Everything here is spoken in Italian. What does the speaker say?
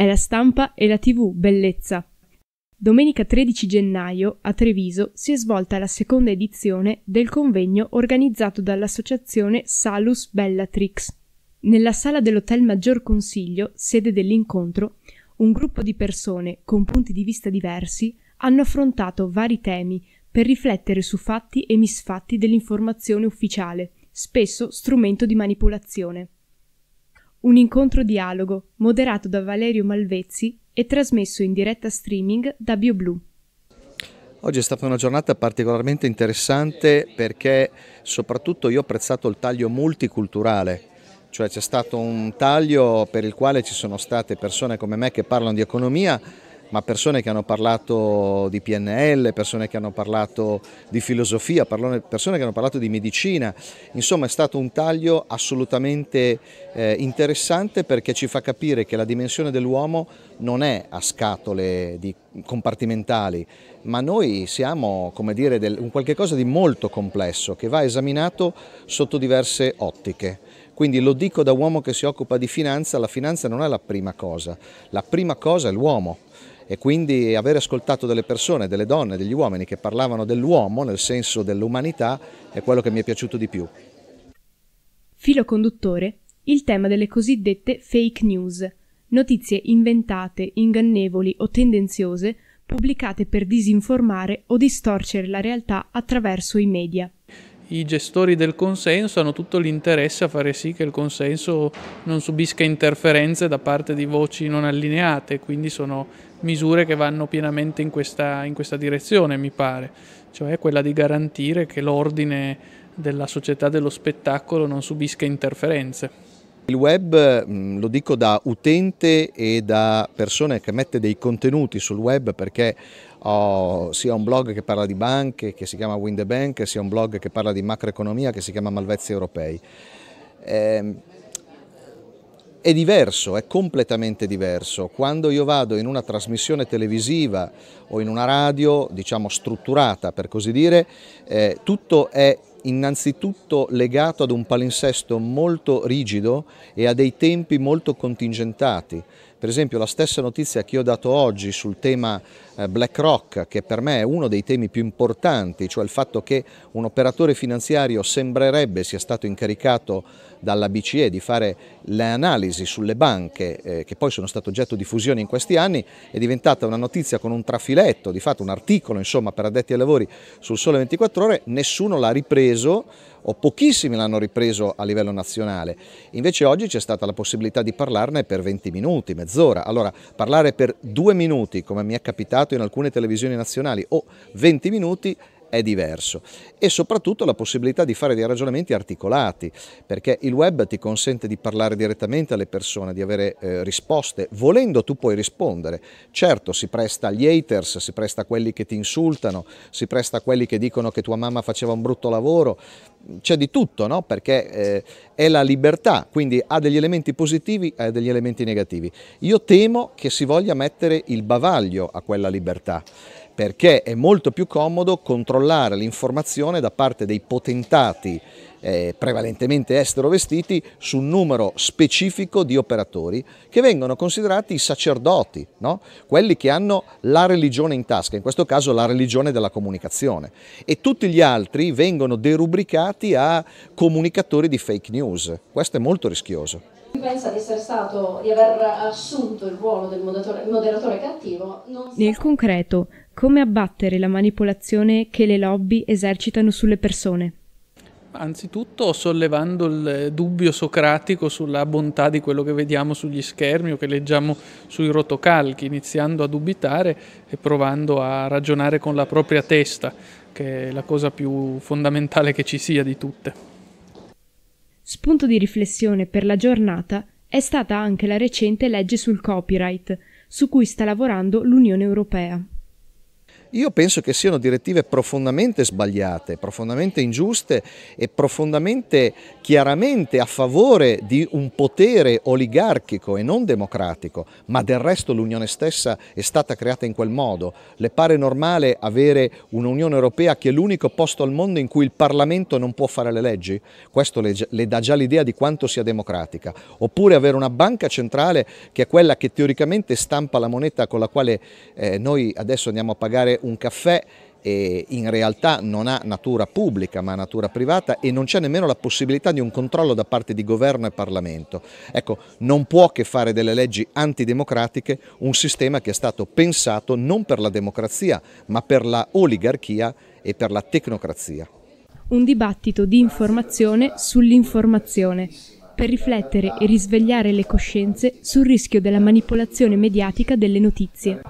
è la stampa e la tv bellezza. Domenica 13 gennaio a Treviso si è svolta la seconda edizione del convegno organizzato dall'associazione Salus Bellatrix. Nella sala dell'Hotel Maggior Consiglio, sede dell'incontro, un gruppo di persone con punti di vista diversi hanno affrontato vari temi per riflettere su fatti e misfatti dell'informazione ufficiale, spesso strumento di manipolazione. Un incontro dialogo moderato da Valerio Malvezzi e trasmesso in diretta streaming da BioBlu. Oggi è stata una giornata particolarmente interessante perché soprattutto io ho apprezzato il taglio multiculturale, cioè c'è stato un taglio per il quale ci sono state persone come me che parlano di economia ma persone che hanno parlato di PNL, persone che hanno parlato di filosofia, persone che hanno parlato di medicina. Insomma è stato un taglio assolutamente eh, interessante perché ci fa capire che la dimensione dell'uomo non è a scatole di, compartimentali, ma noi siamo come dire, del, un qualche cosa di molto complesso che va esaminato sotto diverse ottiche. Quindi lo dico da uomo che si occupa di finanza, la finanza non è la prima cosa, la prima cosa è l'uomo e quindi aver ascoltato delle persone, delle donne, degli uomini che parlavano dell'uomo nel senso dell'umanità è quello che mi è piaciuto di più. Filo conduttore, il tema delle cosiddette fake news, notizie inventate, ingannevoli o tendenziose pubblicate per disinformare o distorcere la realtà attraverso i media i gestori del consenso hanno tutto l'interesse a fare sì che il consenso non subisca interferenze da parte di voci non allineate, quindi sono misure che vanno pienamente in questa, in questa direzione, mi pare, cioè quella di garantire che l'ordine della società dello spettacolo non subisca interferenze. Il web, mm, lo dico da utente e da persona che mette dei contenuti sul web perché ho sia un blog che parla di banche, che si chiama Win the Bank, sia un blog che parla di macroeconomia, che si chiama Malvezzi Europei. Eh, è diverso, è completamente diverso. Quando io vado in una trasmissione televisiva o in una radio, diciamo strutturata per così dire, eh, tutto è innanzitutto legato ad un palinsesto molto rigido e a dei tempi molto contingentati. Per esempio la stessa notizia che io ho dato oggi sul tema eh, BlackRock, che per me è uno dei temi più importanti, cioè il fatto che un operatore finanziario sembrerebbe sia stato incaricato dalla BCE di fare le analisi sulle banche, eh, che poi sono state oggetto di fusione in questi anni, è diventata una notizia con un trafiletto, di fatto un articolo insomma, per addetti ai lavori sul Sole 24 Ore, nessuno l'ha ripreso o pochissimi l'hanno ripreso a livello nazionale. Invece oggi c'è stata la possibilità di parlarne per 20 minuti, mezz'ora. Allora, parlare per due minuti, come mi è capitato in alcune televisioni nazionali, o 20 minuti è diverso e soprattutto la possibilità di fare dei ragionamenti articolati perché il web ti consente di parlare direttamente alle persone, di avere eh, risposte, volendo tu puoi rispondere, certo si presta agli haters, si presta a quelli che ti insultano, si presta a quelli che dicono che tua mamma faceva un brutto lavoro, c'è di tutto no? perché eh, è la libertà, quindi ha degli elementi positivi e degli elementi negativi. Io temo che si voglia mettere il bavaglio a quella libertà perché è molto più comodo controllare l'informazione da parte dei potentati eh, prevalentemente estero vestiti su un numero specifico di operatori che vengono considerati i sacerdoti, no? quelli che hanno la religione in tasca, in questo caso la religione della comunicazione e tutti gli altri vengono derubricati a comunicatori di fake news, questo è molto rischioso pensa di essere stato, di aver assunto il ruolo del moderatore, moderatore cattivo. Nel concreto, come abbattere la manipolazione che le lobby esercitano sulle persone? Anzitutto sollevando il dubbio socratico sulla bontà di quello che vediamo sugli schermi o che leggiamo sui rotocalchi, iniziando a dubitare e provando a ragionare con la propria testa, che è la cosa più fondamentale che ci sia di tutte. Spunto di riflessione per la giornata è stata anche la recente legge sul copyright, su cui sta lavorando l'Unione Europea. Io penso che siano direttive profondamente sbagliate, profondamente ingiuste e profondamente chiaramente a favore di un potere oligarchico e non democratico, ma del resto l'Unione stessa è stata creata in quel modo. Le pare normale avere un'Unione Europea che è l'unico posto al mondo in cui il Parlamento non può fare le leggi? Questo le, le dà già l'idea di quanto sia democratica. Oppure avere una banca centrale che è quella che teoricamente stampa la moneta con la quale eh, noi adesso andiamo a pagare un caffè in realtà non ha natura pubblica ma natura privata e non c'è nemmeno la possibilità di un controllo da parte di governo e Parlamento. Ecco, non può che fare delle leggi antidemocratiche un sistema che è stato pensato non per la democrazia ma per la oligarchia e per la tecnocrazia. Un dibattito di informazione sull'informazione per riflettere e risvegliare le coscienze sul rischio della manipolazione mediatica delle notizie.